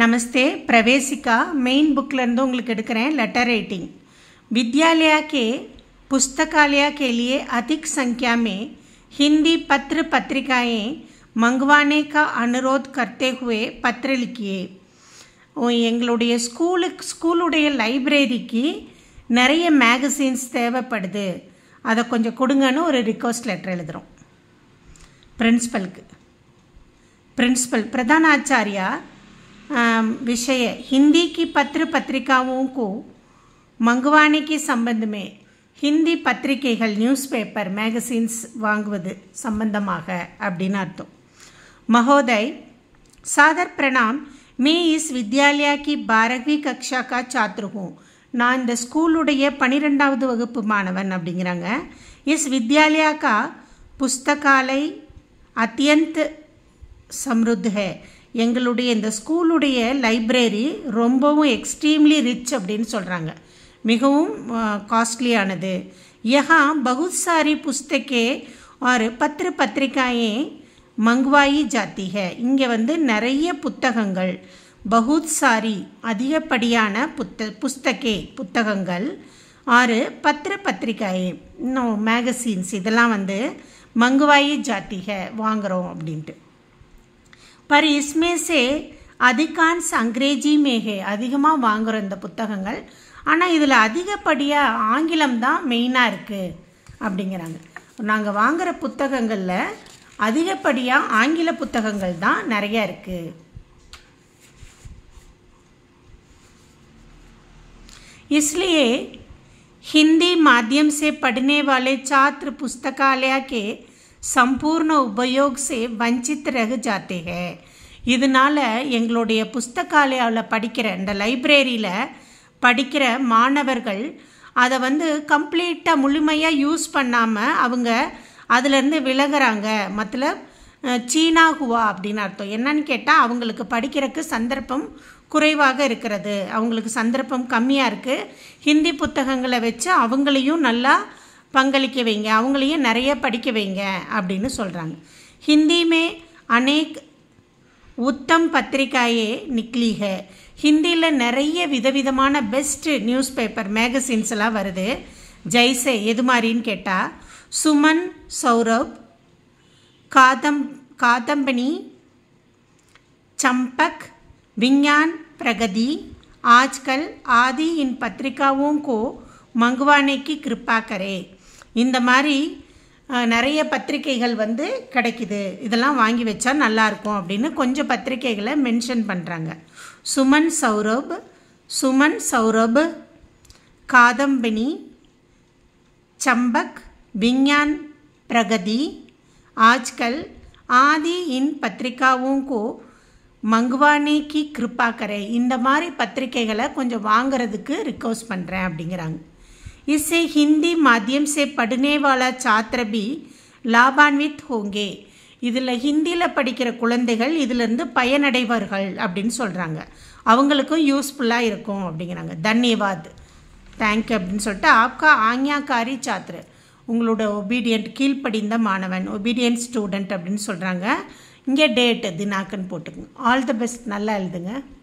நமஸ்தே பிரவேசிகா main புக்லேருந்து உங்களுக்கு எடுக்கிறேன் லெட்டர் ரைட்டிங் வித்யாலயாக்கே புஸ்தகாலயாக்கே லியே அதிக் சங்கியாமே ஹிந்தி संख्या में மங்குவானே கா அனுரோத் கர்த்தேகுவே பத்திரலிக்கியே எங்களுடைய ஸ்கூலுக்கு ஸ்கூலுடைய லைப்ரரிக்கு நிறைய மேகசின்ஸ் தேவைப்படுது அதை கொஞ்சம் கொடுங்கன்னு ஒரு ரிக்வஸ்ட் லெட்டர் எழுதுகிறோம் பிரின்ஸ்பலுக்கு பிரின்ஸ்பல் பிரதான ஆச்சாரியா விஷய ஹிந்திக்கு பத்திர பத்திரிக்காவும் पत्रिकाओं को मंगवाने ஹிந்தி பத்திரிகைகள் நியூஸ் பேப்பர் மேகசின்ஸ் வாங்குவது சம்பந்தமாக அப்படின்னு அர்த்தம் மகோதय சாதர் பிரணாம் மே இஸ் विद्यालय की बारहवीं कक्षा நான் இந்த ஸ்கூலுடைய பனிரெண்டாவது வகுப்பு மாணவன் அப்படிங்கிறாங்க இஸ் வித்யாலயா கா புஸ்தகாலை அத்தியந்த் சம்ருத் எங்களுடைய இந்த ஸ்கூலுடைய லைப்ரரி ரொம்பவும் எக்ஸ்ட்ரீம்லி ரிச் அப்படின்னு சொல்கிறாங்க மிகவும் காஸ்ட்லியானது யகா பகுசாரி புஸ்தக்கே पुस्तकें பத்திர பத்திரிக்காயே மங்வாயி ஜாத்திக இங்கே வந்து நிறைய புத்தகங்கள் பகுத் சாரி அதிகப்படியான புத்த புஸ்தகே புத்தகங்கள் ஆறு பத்திர பத்திரிக்காயே இன்னும் மேகசின்ஸ் இதெல்லாம் வந்து மங்குவாயி ஜாத்திக வாங்குகிறோம் அப்படின்ட்டு பர் इसमें से अधिकांश अंग्रेजी में அதிகமாக வாங்குகிற இந்த புத்தகங்கள் ஆனால் இதில் அதிகப்படியாக ஆங்கிலம் தான் மெயினாக இருக்குது அப்படிங்கிறாங்க நாங்கள் வாங்குகிற புத்தகங்களில் அதிகப்படியாக ஆங்கில புத்தகங்கள் தான் நிறையா இருக்குது इसलिए ஹிந்தி माध्यम से पढ़ने वाले छात्र पुस्तकालय சம்பூர்ண उपयोग से वंचित रह जाते हैं இதனால் எங்களுடைய புஸ்தகாலயாவில் படிக்கிற இந்த லைப்ரரியில் படிக்கிற மாணவர்கள் அதை வந்து கம்ப்ளீட்டாக முழுமையாக யூஸ் பண்ணாமல் அவங்க அதிலேருந்து விலகிறாங்க மத்தில் சீனா ஹுவா அப்படின்னு அர்த்தம் என்னன்னு கேட்டால் அவங்களுக்கு படிக்கிறதுக்கு சந்தர்ப்பம் குறைவாக இருக்கிறது அவங்களுக்கு சந்தர்ப்பம் கம்மியாக இருக்குது ஹிந்தி புத்தகங்களை வச்சு அவங்களையும் நல்லா பங்களிக்க வைங்க அவங்களையும் நிறைய படிக்க வைங்க அப்படின்னு சொல்கிறாங்க ஹிந்திமே அநேக் உத்தம் பத்திரிக்காயே நிக்லீக ஹிந்தியில் நிறைய விதவிதமான பெஸ்ட் நியூஸ் பேப்பர் மேகசின்ஸ் எல்லாம் வருது ஜெய்சே எது மாதிரின்னு கேட்டால் சுமன் சௌரவ் காதம் காதம்பனி சம்பக் விஞ்ஞான் பிரகதி ஆஜ்கல் ஆதி இன் पत्रिकाओं கோ மங்குவானைக்கு கிருப்பாக்கரே இந்த மாதிரி நிறைய பத்திரிகைகள் வந்து கிடைக்கிது இதெல்லாம் வாங்கி வச்சா நல்லாயிருக்கும் அப்படின்னு கொஞ்சம் பத்திரிகைகளை மென்ஷன் பண்ணுறாங்க சுமன் சௌரப் சுமன் சௌரப் காதம்பினி சம்பக் விஞ்ஞான் பிரகதி ஆஜ்கல் ஆதி இன் பத்திரிகாவும் கோ மங்குவானே கி கிருப்பாக்கரை இந்த மாதிரி பத்திரிகைகளை கொஞ்சம் வாங்கிறதுக்கு ரிக்வஸ்ட் பண்ணுறேன் அப்படிங்கிறாங்க इससे हिंदी माध्यम से पढ़ने वाला छात्र भी லாபான்வித் ஹோங்கே இதில் ஹிந்தியில் படிக்கிற குழந்தைகள் இதிலிருந்து பயனடைவார்கள் அப்படின்னு சொல்கிறாங்க அவங்களுக்கும் யூஸ்ஃபுல்லாக இருக்கும் அப்படிங்கிறாங்க தன்யவாத் தேங்க்யூ அப்படின்னு சொல்லிட்டு ஆப்கா ஆங்யாக்காரி சாத்திர உங்களோட ஒபீடியன்ட் கீழ்ப்படிந்த மாணவன் ஒபீடியன்ட் ஸ்டூடெண்ட் அப்படின்னு சொல்கிறாங்க இங்கே டேட்டு தினாக்குன்னு போட்டுக்கோங்க ஆல் த பெஸ்ட் நல்லா எழுதுங்க